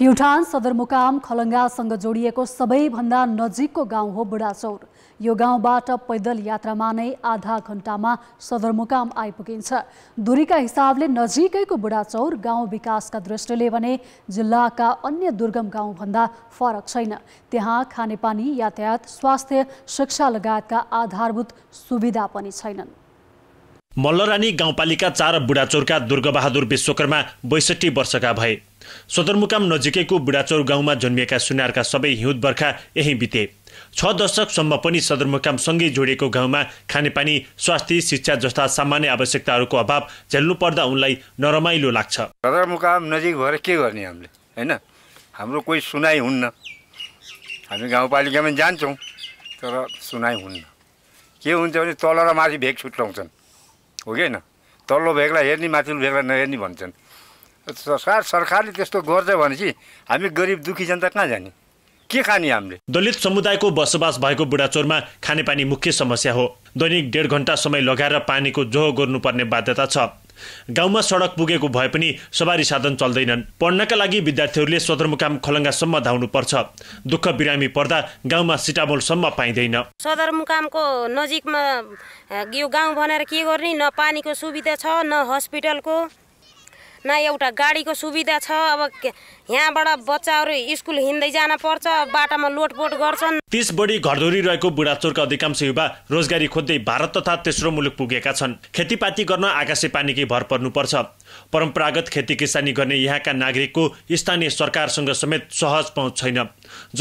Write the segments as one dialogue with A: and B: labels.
A: प्युठान सदरमुकाम खलङ्गासँग जोडिएको सबैभन्दा नजिकको गाउँ हो बुढाचौर यो गाउँबाट पैदल यात्रामा नै आधा घन्टामा सदरमुकाम आइपुगिन्छ दूरीका हिसाबले नजिकैको बुढाचौर गाउँ विकासका दृष्टिले भने जिल्लाका अन्य दुर्गम गाउँभन्दा फरक छैन त्यहाँ खानेपानी यातायात स्वास्थ्य शिक्षा लगायतका आधारभूत सुविधा पनि छैनन्
B: मल्लरानी गाउँपालिका चार बुढाचौरका दुर्गबहादुर विश्वकर्मा बैसठी वर्षका भए सदरमुकाम नजिकैको बुढाचौर गाउँमा जन्मिएका सुनारका सबै हिउँद बर्खा यहीँ बिते छ दशकसम्म पनि सदरमुकामसँगै जोडिएको गाउँमा खानेपानी स्वास्थ्य शिक्षा जस्ता सामान्य आवश्यकताहरूको अभाव झेल्नु पर्दा उनलाई नरमाइलो लाग्छ
C: सदरमुकाम नजिक भएर के गर्ने हामीले होइन हाम्रो कोही सुनाइ हुन्न हामी गाउँपालिकामा जान्छौँ तर सुनाइ हुन्न के हुन्छ भने तल र माथि भेग छुट्याउँछन् हो कि होइन तल्लो भेगलाई हेर्ने माथिल्लो भेगलाई नहेर्ने भन्छन् सरकार सरकारले त्यस्तो गर्छ भने चाहिँ
B: हामी गरिब दुखी जनता कहाँ जाने के खाने हामीले दलित समुदायको बसोबास भएको बुढाचोरमा खानेपानी मुख्य समस्या हो दैनिक डेढ घन्टा समय लगाएर पानीको जोहो गर्नुपर्ने बाध्यता छ गाउँमा सडक पुगेको भए पनि सवारी साधन चल्दैनन् पढ्नका लागि विद्यार्थीहरूले सदरमुकाम खलङ्गासम्म पर्छ दुःख बिरामी पर्दा गाउँमा सिटामोलसम्म पाइँदैन सदरमुकामको नजिकमा यो गाउँ भनेर के गर्ने न पानीको सुविधा छ न हस्पिटलको न एउटा गाडीको सुविधा छ अब यहाँबाट बच्चाहरू स्कुल हिँड्दै जान पर्छ बाटामा लोटपोट गर्छन् तिस बढी घरधुरी रहेको बुढाचोरका अधिकांश युवा रोजगारी खोज्दै भारत तथा तेस्रो मुलुक पुगेका छन् खेतीपाती गर्न आकाशे पानीकै भर पर्नुपर्छ परम्परागत खेती किसानी गर्ने यहाँका नागरिकको स्थानीय सरकारसँग समेत सहज पहुँच छैन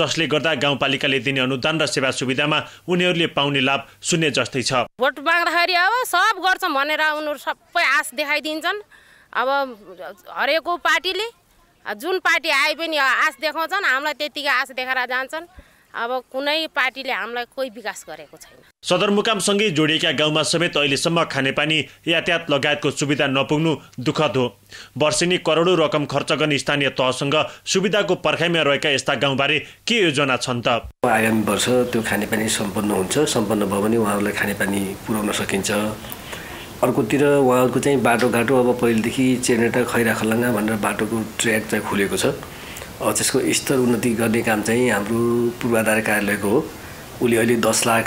B: जसले गर्दा गाउँपालिकाले दिने अनुदान र सेवा सुविधामा उनीहरूले पाउने लाभ शून्य जस्तै छ भोट माग्दाखेरि अब सब गर्छ भनेर उनीहरू सबै आश देखाइदिन्छन् अब हरेको पार्टीले जुन पार्टी आए पनि आश देखाउँछन् हामीलाई त्यतिकै आश देखाएर जान्छन् अब कुनै पार्टीले हामीलाई कोही विकास गरेको छैन सदरमुकामसँगै जोडिएका गाउँमा समेत अहिलेसम्म खानेपानी यातायात लगायतको सुविधा नपुग्नु दुःखद हो वर्षेनी करोडौँ रकम खर्च गर्ने स्थानीय तहसँग सुविधाको पर्खाइमा रहेका यस्ता गाउँबारे के योजना छन् त
D: आगामी वर्ष त्यो खानेपानी सम्पन्न हुन्छ सम्पन्न भयो भने उहाँहरूलाई खानेपानी पुर्याउन सकिन्छ अर्कोतिर उहाँहरूको चाहिँ बाटोघाटो अब पहिलेदेखि चेनेटा खलङ्गा भनेर बाटोको ट्र्याक चाहिँ खुलेको छ त्यसको स्तर उन्नति गर्ने काम चाहिँ हाम्रो पूर्वाधार कार्यालयको हो उसले अहिले दस लाख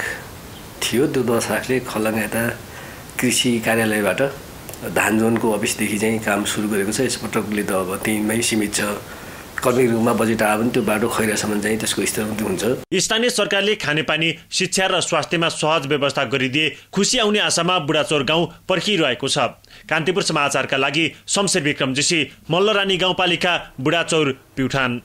D: थियो त्यो दस लाखले खलङ्गा यता कृषि कार्यालयबाट धान जोनको अफिसदेखि चाहिँ काम सुरु गरेको छ यसपटक उसले त अब त्यहीमै सीमित छ कन्वीहरूमा बजेट आयो भने त्यो बाटो खैरासम्म चाहिँ त्यसको स्थिति हुन्छ
B: स्थानीय सरकारले खानेपानी शिक्षा र स्वास्थ्यमा सहज व्यवस्था गरिदिए खुसी आउने आशामा बुढाचोर गाउँ पर्खिरहेको छ कान्तिपुर समाचारका लागि शमशेर विक्रम जोशी मल्लरानी गाउँपालिका बुढाचौर प्युठान